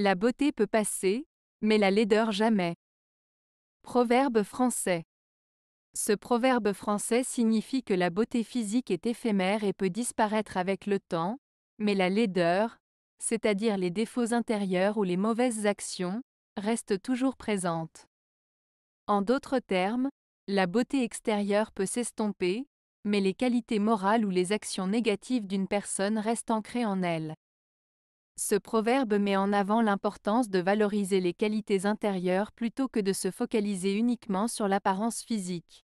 La beauté peut passer, mais la laideur jamais. Proverbe français. Ce proverbe français signifie que la beauté physique est éphémère et peut disparaître avec le temps, mais la laideur, c'est-à-dire les défauts intérieurs ou les mauvaises actions, reste toujours présente. En d'autres termes, la beauté extérieure peut s'estomper, mais les qualités morales ou les actions négatives d'une personne restent ancrées en elle. Ce proverbe met en avant l'importance de valoriser les qualités intérieures plutôt que de se focaliser uniquement sur l'apparence physique.